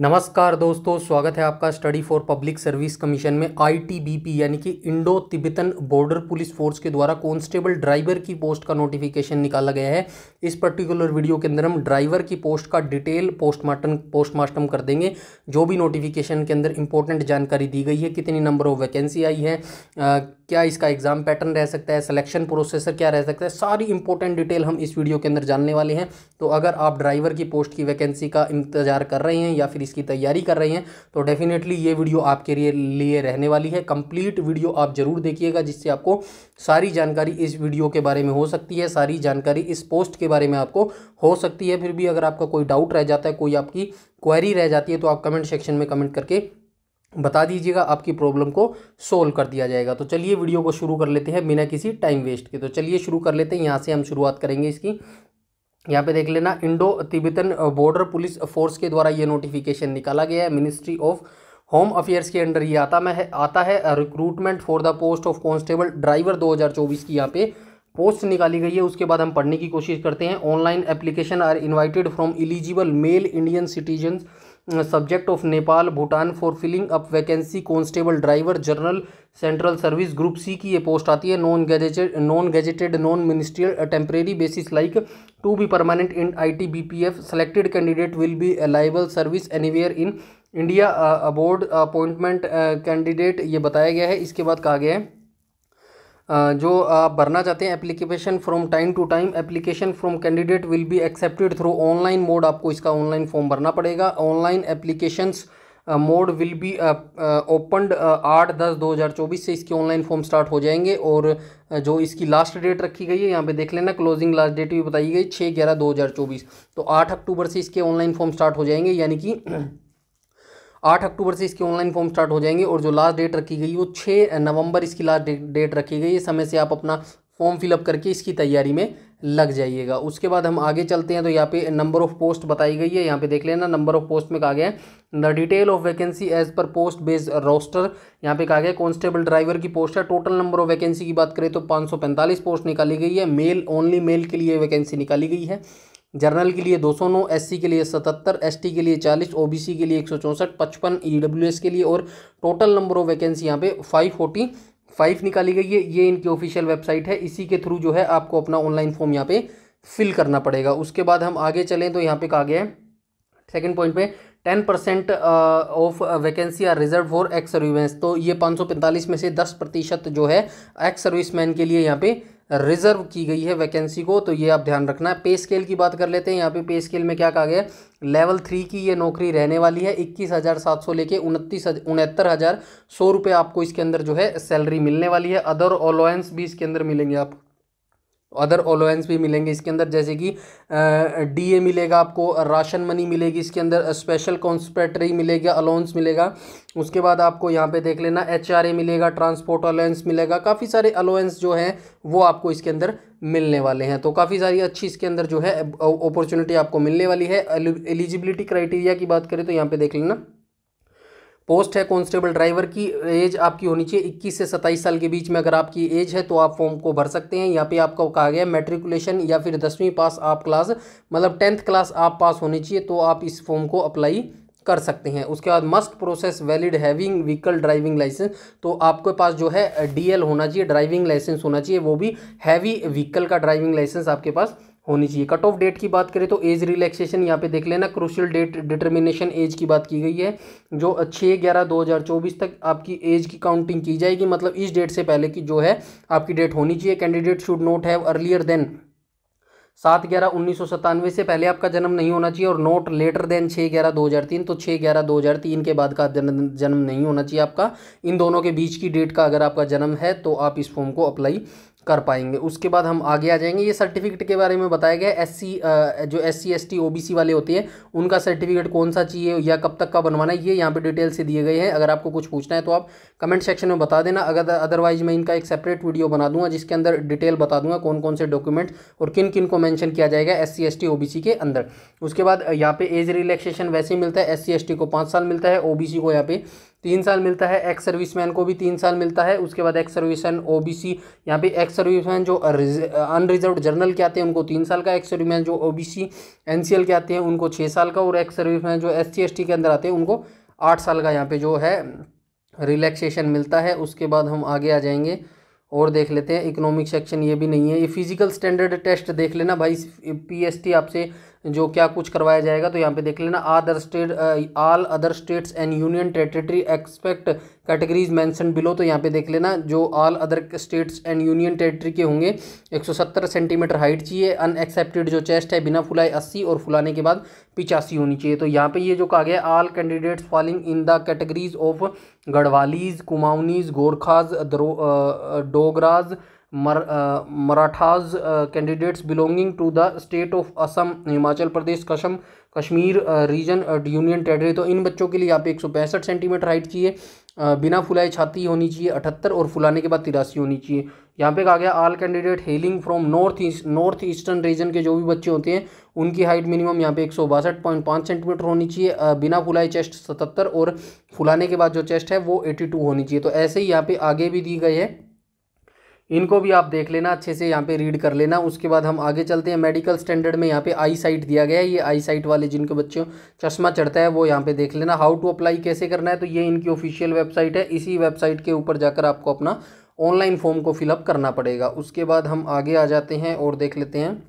नमस्कार दोस्तों स्वागत है आपका study for public service commission में आईटीबीपी यानी कि Indo Tibetan border police force के द्वारा कांस्टेबल ड्राइवर की पोस्ट का नोटिफिकेशन निकाला गया है इस पर्टिकुलर वीडियो के अंदर हम ड्राइवर की पोस्ट का डिटेल पोस्टमार्टम पोस्टमार्टम कर देंगे जो भी नोटिफिकेशन के अंदर इंपॉर्टेंट जानकारी दी गई है कितनी नंबर ऑफ वैकेंसी आई है आ, क्या इसका एग्ज़ाम पैटर्न रह सकता है सिलेक्शन प्रोसेसर क्या रह सकता है सारी इंपॉर्टेंट डिटेल हम इस वीडियो के अंदर जानने वाले हैं तो अगर आप ड्राइवर की पोस्ट की वैकेंसी का इंतजार कर रहे हैं या फिर सीरीज़ की तैयारी कर रहे हैं तो डेफिनेटली ये वीडियो आपके लिए रहने वाली है कंप्लीट वीडियो आप ज़रूर देखिएगा जिससे आपको सारी जानकारी इस वीडियो के बारे में हो सकती है सारी जानकारी इस पोस्ट के बारे में आपको हो सकती है फिर भी अगर आपका कोई डाउट रह जाता है कोई आपकी क्वेरी रह जाती है तो आप कमेंट सेक्शन में कमेंट करके बता दीजिएगा आपकी प्रॉब्लम को सोल्व कर दिया जाएगा तो चलिए वीडियो को शुरू कर लेते हैं बिना किसी टाइम वेस्ट के तो चलिए शुरू कर लेते हैं यहाँ से हम शुरुआत करेंगे इसकी यहाँ पे देख लेना Indo Tibetan border police force के द्वारा ये नोटिफिकेशन निकाला गया है मिनिस्ट्री ऑफ होम अफेयर्स के अंडर ये आता में है आता है recruitment for the post of constable driver 2024 की यहाँ पे पोस्ट निकाली गई है उसके बाद हम पढ़ने की कोशिश करते हैं online application are invited from eligible male Indian citizens subject of Nepal Bhutan for filling up vacancy constable driver general central service group C की ये पोस्ट आती है non gazetted non gazetted non ministerial temporary basis like to be permanent in I T B P F selected candidate will be liable service anywhere in India abroad appointment candidate ये बताया गया है इसके बाद कहा गया है जो आप भरना चाहते हैं application from time to time application from candidate will be accepted through online mode आपको इसका ऑनलाइन फॉर्म भरना पड़ेगा online applications mode will be opened आठ दस दो हज़ार चौबीस से इसके ऑनलाइन फॉर्म स्टार्ट हो जाएंगे और जो इसकी लास्ट डेट रखी गई है यहाँ पे देख लेना क्लोजिंग लास्ट डेट भी बताई गई छः ग्यारह दो हज़ार चौबीस तो आठ अक्टूबर से इसके ऑनलाइन फॉर्म स्टार्ट हो जाएंगे यानी कि आठ अक्टूबर से इसकी ऑनलाइन फॉर्म स्टार्ट हो जाएंगे और जो लास्ट डेट रखी गई वो छः नवंबर इसकी लास्ट डेट रखी गई है समय से आप अपना फॉर्म फिलअप करके इसकी तैयारी में लग जाइएगा उसके बाद हम आगे चलते हैं तो यहाँ पे नंबर ऑफ़ पोस्ट बताई गई है यहाँ पे देख लेना नंबर ऑफ़ पोस्ट में कहा गया है the detail of vacancy as per post based roster यहाँ पे कहा गया कांस्टेबल ड्राइवर की पोस्ट है टोटल नंबर ऑफ वैकेंसी की बात करें तो 545 पोस्ट निकाली गई है मेल ओनली मेल के लिए वैकेंसी निकाली गई है जनरल के लिए दो सौ नौ एस के लिए सतहत्तर एस के लिए चालीस ओ के लिए एक सौ चौंसठ पचपन ई के लिए और टोटल नंबर ऑफ वैकेंसी यहाँ पे फाइव फोर्टी फाइव निकाली गई है ये इनकी ऑफिशियल वेबसाइट है इसी के थ्रू जो है आपको अपना ऑनलाइन फॉर्म यहाँ पे फिल करना पड़ेगा उसके बाद हम आगे चलें तो यहाँ पे कहा गया है सेकेंड पॉइंट पे ten percent of vacancy are reserve for ex serviceman तो ये पाँच सौ पैंतालीस में से दस प्रतिशत जो है एक्स सर्विसमैन के लिए यहाँ पे रिजर्व की गई है वैकेंसी को तो ये आप ध्यान रखना है पे स्केल की बात कर लेते हैं यहाँ पे पे स्केल में क्या कहा गया लेवल थ्री की ये नौकरी रहने वाली है इक्कीस हज़ार सात सौ लेके उनतीस उनहत्तर हज़ार सौ रुपये आपको इसके अंदर जो है सैलरी मिलने वाली है अदर अलाउंस भी इसके अंदर मिलेंगे आपको अदर अलाउंस भी मिलेंगे इसके अंदर जैसे कि डीए मिलेगा आपको राशन मनी मिलेगी इसके अंदर स्पेशल कॉन्सपेटरी मिलेगा अलाउंस मिलेगा उसके बाद आपको यहाँ पे देख लेना एचआरए मिलेगा ट्रांसपोर्ट अलाउंस मिलेगा काफ़ी सारे अलाउंस जो हैं वो आपको इसके अंदर मिलने वाले हैं तो काफ़ी सारी अच्छी इसके अंदर जो है अपॉर्चुनिटी आपको मिलने वाली है एलिजिबिलिटी क्राइटेरिया की बात करें तो यहाँ पर देख लेना पोस्ट है कांस्टेबल ड्राइवर की एज आपकी होनी चाहिए इक्कीस से सत्ताईस साल के बीच में अगर आपकी एज है तो आप फॉर्म को भर सकते हैं यहाँ पे आपका कहा गया मेट्रिकुलेशन या फिर दसवीं पास आप क्लास मतलब टेंथ क्लास आप पास होनी चाहिए तो आप इस फॉर्म को अप्लाई कर सकते हैं उसके बाद must possess valid having vehicle driving licence तो आपके पास जो है डीएल होना चाहिए ड्राइविंग लाइसेंस होना चाहिए वो भी हैवी व्हीकल का ड्राइविंग लाइसेंस आपके पास होनी चाहिए कट ऑफ डेट की बात करें तो एज रिलैक्सेशन यहाँ पे देख लेना क्रूशियल डेट डिटर्मिनेशन एज की बात की गई है जो छः ग्यारह दो हज़ार चौबीस तक आपकी एज की काउंटिंग की जाएगी मतलब इस डेट से पहले की जो है आपकी डेट होनी चाहिए candidate should not have earlier than सात ग्यारह उन्नीस सौ सत्तानवे से पहले आपका जन्म नहीं होना चाहिए और नोट लेटर देन छः ग्यारह दो हज़ार तीन तो छः ग्यारह दो हज़ार तीन के बाद का जन्म जन्म नहीं होना चाहिए आपका इन दोनों के बीच की डेट का अगर आपका जन्म है तो आप इस फॉर्म को अप्लाई कर पाएंगे उसके बाद हम आगे आ जाएंगे ये सर्टिफिकेट के बारे में बताया गया एस सी जो S C S T O B C वाले होते हैं उनका सर्टिफिकेट कौन सा चाहिए या कब तक का बनवाना है ये यहाँ पे डिटेल से दिए गए हैं अगर आपको कुछ पूछना है तो आप कमेंट सेक्शन में बता देना अगर अदरवाइज मैं इनका एक सेपरेट वीडियो बना दूंगा जिसके अंदर डिटेल बता दूंगा कौन कौन से डॉक्यूमेंट्स और किन किन को मैंशन किया जाएगा S C S T O B C के अंदर उसके बाद यहाँ पे एज रिलेक्सेशन वैसे मिलता है एस सी एस टी को पाँच साल मिलता है ओ बी सी को यहाँ पे तीन साल मिलता है एक्स सर्विसमैन को भी तीन साल मिलता है उसके बाद एक्स सर्विसमैन ओबीसी यहाँ पे एक्स सर्विसमैन जो अनरिजर्व जर्नल के आते हैं उनको तीन साल का एक्स सर्विसमैन जो ओबीसी एल के आते हैं उनको छः साल का और एक्स सर्विसमैन जो एस सी के अंदर आते हैं उनको आठ साल का यहाँ पर जो है रिलैक्सेशन मिलता है उसके बाद हम आगे आ जाएंगे और देख लेते हैं इकोनॉमिक सेक्शन ये भी नहीं है ये फिजिकल स्टैंडर्ड टेस्ट देख लेना भाई पीएसटी आपसे जो क्या कुछ करवाया जाएगा तो यहाँ पे देख लेना other state all other states and union territory except categories mention below तो यहाँ पे देख लेना जो all other states and union territory के होंगे 170 सेंटीमीटर हाइट चाहिए अनएक्सेप्टेड जो चेस्ट है बिना फुलाए 80 और फुलाने के बाद पिचासी होनी चाहिए तो यहाँ पे ये जो कहा गया all candidates falling in the categories of Garhwalis Kumaonis Gorkhas Dogras Marathas candidates belonging to the state of Assam Himachal Pradesh कसम कश्मीर रीजन यूनियन टेरेटरी तो इन बच्चों के लिए यहाँ पे एक सौ पैंसठ सेंटीमीटर हाइट चाहिए बिना फुलाए छाती होनी चाहिए अठहत्तर और फुलाने के बाद तिरासी होनी चाहिए यहाँ पे कहा गया all candidate hailing from north east north eastern region के जो भी बच्चे होते हैं उनकी हाइट मिनिमम यहाँ पे एक सौ बासठ पॉइंट पाँच सेंटीमीटर होनी चाहिए बिना फुलाए चेस्ट सतहत्तर और फुलाने के बाद जो चेस्ट है वो एटी टू होनी चाहिए तो ऐसे ही यहाँ पे आगे भी दी गई है इनको भी आप देख लेना अच्छे से यहाँ पे रीड कर लेना उसके बाद हम आगे चलते हैं मेडिकल स्टैंडर्ड में यहाँ पे आई साइट दिया गया है ये आई साइट वाले जिनके बच्चों चश्मा चढ़ता है वो यहाँ पे देख लेना हाउ टू अप्लाई कैसे करना है तो ये इनकी ऑफिशियल वेबसाइट है इसी वेबसाइट के ऊपर जाकर आपको अपना ऑनलाइन फॉर्म को फिलअप करना पड़ेगा उसके बाद हम आगे आ जाते हैं और देख लेते हैं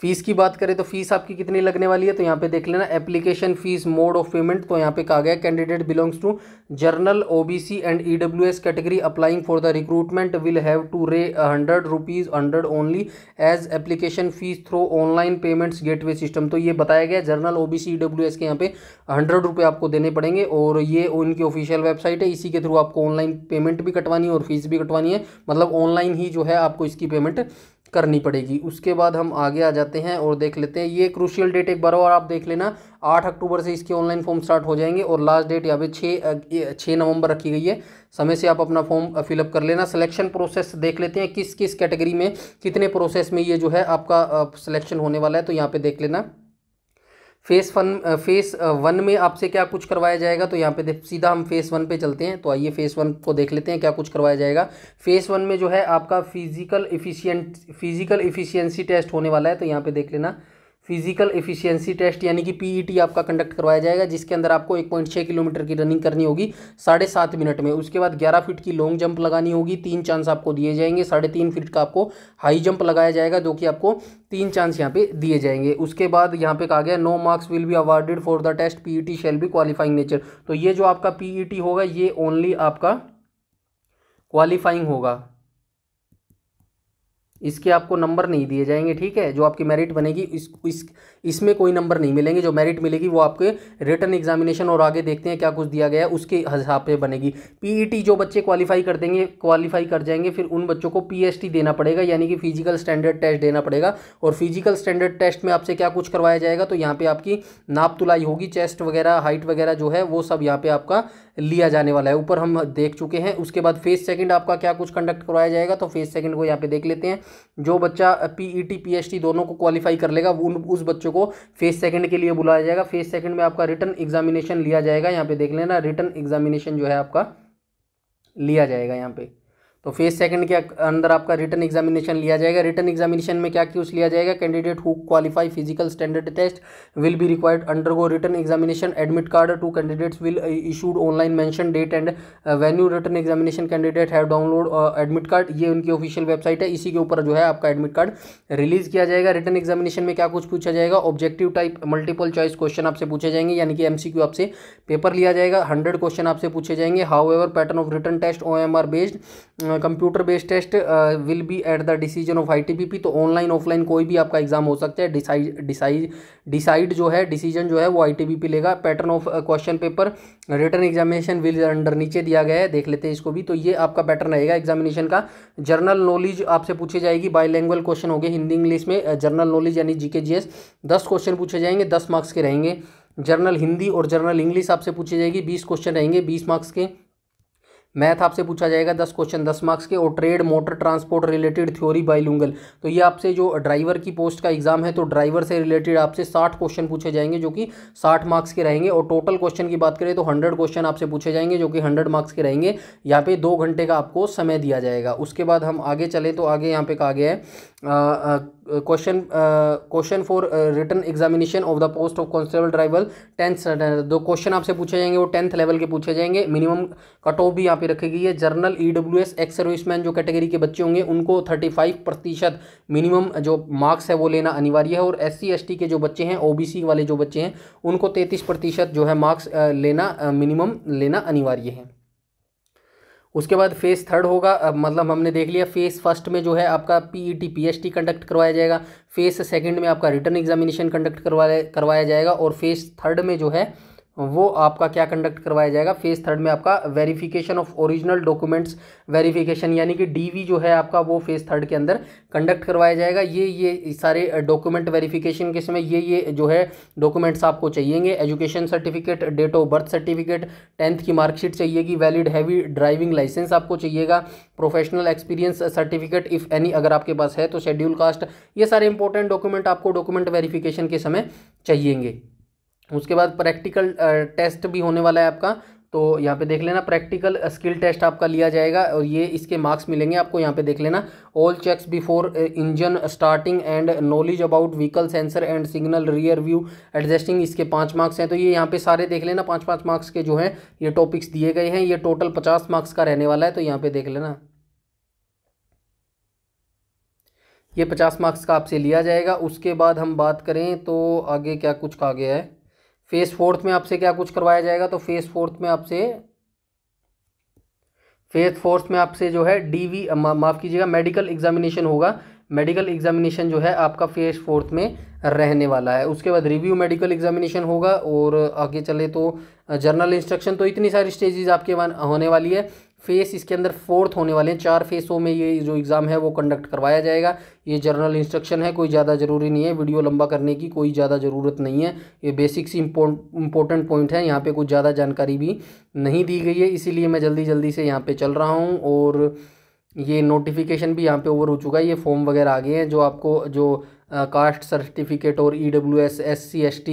फ़ीस की बात करें तो फ़ीस आपकी कितनी लगने वाली है तो यहाँ पे देख लेना application fees mode of payment तो यहाँ पे कहा गया candidate belongs to general OBC and EWS category applying for the recruitment will have to रे hundred rupees hundred only as application fees through online payments gateway system तो ये बताया गया जर्नल ओ बी के यहाँ पे हंड्रेड रुपये आपको देने पड़ेंगे और ये उनकी ऑफिशियल वेबसाइट है इसी के थ्रू आपको ऑनलाइन पेमेंट भी कटवानी है और फीस भी कटवानी है मतलब ऑनलाइन ही जो है आपको इसकी पेमेंट करनी पड़ेगी उसके बाद हम आगे आ जाते हैं और देख लेते हैं ये क्रूशियल डेट एक बार और आप देख लेना आठ अक्टूबर से इसके ऑनलाइन फॉर्म स्टार्ट हो जाएंगे और लास्ट डेट यहाँ पे छः छः नवंबर रखी गई है समय से आप अपना फॉर्म फिलअप कर लेना सिलेक्शन प्रोसेस देख लेते हैं किस किस कैटेगरी में कितने प्रोसेस में ये जो है आपका सिलेक्शन होने वाला है तो यहाँ पर देख लेना फेस वन फेस वन में आपसे क्या कुछ करवाया जाएगा तो यहाँ पे सीधा हम फेस वन पे चलते हैं तो आइए फेस वन को देख लेते हैं क्या कुछ करवाया जाएगा फेस वन में जो है आपका physical efficient physical efficiency test होने वाला है तो यहाँ पे देख लेना फिजिकल एफिशिएंसी टेस्ट यानी कि पीईटी आपका कंडक्ट करवाया जाएगा जिसके अंदर आपको एक पॉइंट छः किलोमीटर की रनिंग करनी होगी साढ़े सात मिनट में उसके बाद ग्यारह फीट की लॉन्ग जंप लगानी होगी तीन चांस आपको दिए जाएंगे साढ़े तीन फीट का आपको हाई जंप लगाया जाएगा जो कि आपको तीन चांस यहाँ पे दिए जाएंगे उसके बाद यहाँ पे कहा गया no marks will be awarded for the test P shall be qualifying nature तो ये जो आपका पी होगा ये ओनली आपका क्वालिफाइंग होगा इसके आपको नंबर नहीं दिए जाएंगे ठीक है जो आपकी मेरिट बनेगी इस इस इसमें कोई नंबर नहीं मिलेंगे जो मेरिट मिलेगी वो आपके रिटर्न एग्जामिनेशन और आगे देखते हैं क्या कुछ दिया गया है उसके हिसाब से बनेगी पीईटी e जो बच्चे क्वालिफाई कर देंगे क्वालिफाई कर जाएंगे फिर उन बच्चों को पी देना पड़ेगा यानी कि फिजिकल स्टैंडर्ड टेस्ट देना पड़ेगा और फिजिकल स्टैंडर्ड टेस्ट में आपसे क्या कुछ करवाया जाएगा तो यहाँ पर आपकी नाप तुलाई होगी चेस्ट वगैरह हाइट वगैरह जो है वो सब यहाँ पर आपका लिया जाने वाला है ऊपर हम देख चुके हैं उसके बाद फेज सेकेंड आपका क्या कुछ कंडक्ट करवाया जाएगा तो फेज सेकेंड को यहाँ पर देख लेते हैं जो बच्चा P E T P H T दोनों को क्वालिफाई कर लेगा उन उस बच्चों को फेज सेकंड के लिए बुलाया जाएगा फेज सेकंड में आपका रिटर्न एग्जामिनेशन लिया जाएगा यहाँ पे देख लेना रिटर्न एग्जामिनेशन जो है आपका लिया जाएगा यहाँ पे तो फेज सेकंड के अंदर आपका रिटर्न एग्जामिनेशन लिया जाएगा रिटर्न एग्जामिनेशन में क्या क्यूज लिया जाएगा candidate who qualify physical standard test will be required undergo written examination admit card to candidates will issued online mention date and venue written examination candidate have download admit card ये उनकी official website है इसी के ऊपर जो है आपका admit card release किया जाएगा रिटर्न एग्जामिनेशन में क्या कुछ पूछा जाएगा objective type multiple choice question आपसे पूछे जाएंगे यानी कि एम आपसे पेपर लिया जाएगा हंड्रेड क्वेश्चन आपसे पूछे जाएंगे however pattern of written test ओ based computer based test will be at the decision of ITBP तो ऑनलाइन ऑफलाइन कोई भी आपका एग्जाम हो सकता है डिसाइड डिसाइड डिसाइड जो है डिसीजन जो है वो आईटीबीपी लेगा pattern of question paper written examination will under नीचे दिया गया है देख लेते हैं इसको भी तो ये आपका पैटर्न रहेगा एग्जामिनेशन का जर्नल नॉलेज आपसे पूछी जाएगी बायलैंग्वेज क्वेश्चन हो हिंदी इंग्लिश में जर्नल uh, नॉलेज यानी जीके जीएस क्वेश्चन पूछे जाएंगे दस मार्क्स के रहेंगे जर्नल हिंदी और जर्नल इंग्लिश आपसे पूछी जाएगी बीस क्वेश्चन रहेंगे बीस मार्क्स के मैथ आपसे पूछा जाएगा दस क्वेश्चन दस मार्क्स के और trade motor transport related theory bilingual तो ये आपसे जो ड्राइवर की पोस्ट का एग्जाम है तो ड्राइवर से रिलेटेड आपसे साठ क्वेश्चन पूछे जाएंगे जो कि साठ मार्क्स के रहेंगे और टोटल क्वेश्चन की बात करें तो हंड्रेड क्वेश्चन आपसे पूछे जाएंगे जो कि हंड्रेड मार्क्स के रहेंगे यहाँ पे दो घंटे का आपको समय दिया जाएगा उसके बाद हम आगे चले तो आगे यहाँ पे कहा गया है question question for written examination of the post of constable driver tenth दो क्वेश्चन आपसे पूछे जाएंगे वो टेंथ लेवल के पूछे जाएंगे मिनिमम कट ऑफ भी यहाँ पे रखी गई है general E W S ex serviceman जो कैटेगरी के बच्चे होंगे उनको थर्टी फाइव प्रतिशत मिनिमम जो मार्क्स है वो लेना अनिवार्य है और एस सी एस टी के जो बच्चे हैं ओ बी सी वाले जो बच्चे हैं उनको तैंतीस प्रतिशत जो है मार्क्स uh, लेना मिनिमम uh, लेना अनिवार्य है उसके बाद फेज़ थर्ड होगा मतलब हमने देख लिया फेज़ फर्स्ट में जो है आपका पीईटी पीएचटी कंडक्ट करवाया जाएगा फेज़ सेकंड में आपका रिटर्न एग्जामिनेशन कंडक्ट करवाया करवाया जाएगा और फेज़ थर्ड में जो है वो आपका क्या कंडक्ट करवाया जाएगा फेज थर्ड में आपका verification of original documents verification यानी कि डीवी जो है आपका वो फेज थर्ड के अंदर कंडक्ट करवाया जाएगा ये ये सारे डॉक्यूमेंट वेरिफिकेशन के समय ये ये जो है डॉक्यूमेंट्स आपको चाहिएंगे education certificate date of birth certificate tenth की मार्कशीट चाहिएगी वैलिड हैवी ड्राइविंग लाइसेंस आपको चाहिएगा professional experience certificate if any अगर आपके पास है तो शेड्यूल कास्ट ये सारे इंपॉर्टेंट डॉक्यूमेंट आपको डॉक्यूमेंट वेरिफिकेशन के समय चाहिएंगे उसके बाद प्रैक्टिकल टेस्ट भी होने वाला है आपका तो यहाँ पे देख लेना प्रैक्टिकल स्किल टेस्ट आपका लिया जाएगा और ये इसके मार्क्स मिलेंगे आपको यहाँ पे देख लेना all checks before engine starting and knowledge about vehicle sensor and signal rear view adjusting इसके पाँच मार्क्स हैं तो ये यहाँ पे सारे देख लेना पाँच पाँच मार्क्स के जो हैं ये टॉपिक्स दिए गए हैं ये टोटल पचास मार्क्स का रहने वाला है तो यहाँ पर देख लेना ये पचास मार्क्स का आपसे लिया जाएगा उसके बाद हम बात करें तो आगे क्या कुछ कहा गया है फेस फोर्थ में आपसे क्या कुछ करवाया जाएगा तो फेस फोर्थ में आपसे फेस फोर्थ में आपसे जो है डीवी माफ़ कीजिएगा मेडिकल एग्जामिनेशन होगा मेडिकल एग्जामिनेशन जो है आपका फेस फोर्थ में रहने वाला है उसके बाद रिव्यू मेडिकल एग्जामिनेशन होगा और आगे चले तो जर्नल इंस्ट्रक्शन तो इतनी सारी स्टेजेस आपके होने वाली है फेस इसके अंदर फोर्थ होने वाले हैं चार फेसों में ये जो एग्ज़ाम है वो कंडक्ट करवाया जाएगा ये जनरल इंस्ट्रक्शन है कोई ज़्यादा ज़रूरी नहीं है वीडियो लंबा करने की कोई ज़्यादा ज़रूरत नहीं है ये बेसिक्स इंपॉर्टेंट पॉइंट है यहाँ पर कुछ ज़्यादा जानकारी भी नहीं दी गई है इसीलिए मैं जल्दी जल्दी से यहाँ पर चल रहा हूँ और ये नोटिफिकेशन भी यहाँ पर ओवर हो चुका है ये फॉर्म वगैरह आ गए हैं जो आपको जो कास्ट सर्टिफिकेट और E W S S C S T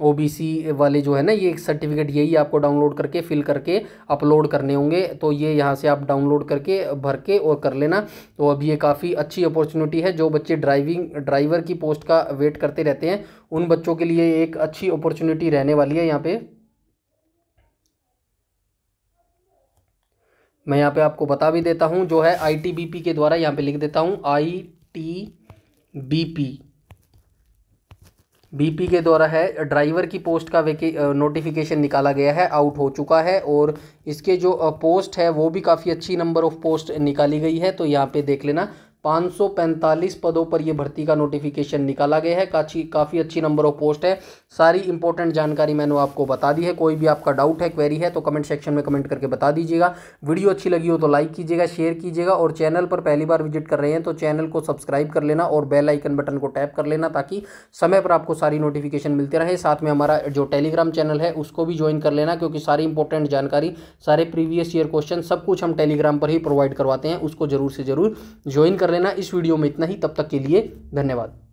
O B C वाले जो है ना ये सर्टिफिकेट यही आपको डाउनलोड करके फिल करके अपलोड करने होंगे तो ये यहाँ से आप डाउनलोड करके भर के और कर लेना तो अब ये काफ़ी अच्छी अपॉर्चुनिटी है जो बच्चे ड्राइविंग ड्राइवर की पोस्ट का वेट करते रहते हैं उन बच्चों के लिए एक अच्छी अपॉर्चुनिटी रहने वाली है यहाँ पे मैं यहाँ पे आपको बता भी देता हूँ जो है आई के द्वारा यहाँ पे लिख देता हूँ आई टी बीपी बीपी के द्वारा है ड्राइवर की पोस्ट का वेके नोटिफिकेशन निकाला गया है आउट हो चुका है और इसके जो पोस्ट है वो भी काफ़ी अच्छी नंबर ऑफ पोस्ट निकाली गई है तो यहाँ पे देख लेना 545 पदों पर यह भर्ती का नोटिफिकेशन निकाला गया है काफी काफ़ी अच्छी नंबर ऑफ पोस्ट है सारी इंपॉर्टेंट जानकारी मैंने आपको बता दी है कोई भी आपका डाउट है क्वेरी है तो कमेंट सेक्शन में कमेंट करके बता दीजिएगा वीडियो अच्छी लगी हो तो लाइक कीजिएगा शेयर कीजिएगा और चैनल पर पहली बार विजिट कर रहे हैं तो चैनल को सब्सक्राइब कर लेना और बेल आइकन बटन को टैप कर लेना ताकि समय पर आपको सारी नोटिफिकेशन मिलती रहे साथ में हमारा जो टेलीग्राम चैनल है उसको भी ज्वाइन कर लेना क्योंकि सारी इंपॉर्टेंट जानकारी सारे प्रीवियस ईयर क्वेश्चन सब कुछ हम टेलीग्राम पर ही प्रोवाइड करवाते हैं उसको जरूर से जरूर ज्वाइन कर लेना इस वीडियो में इतना ही तब तक के लिए धन्यवाद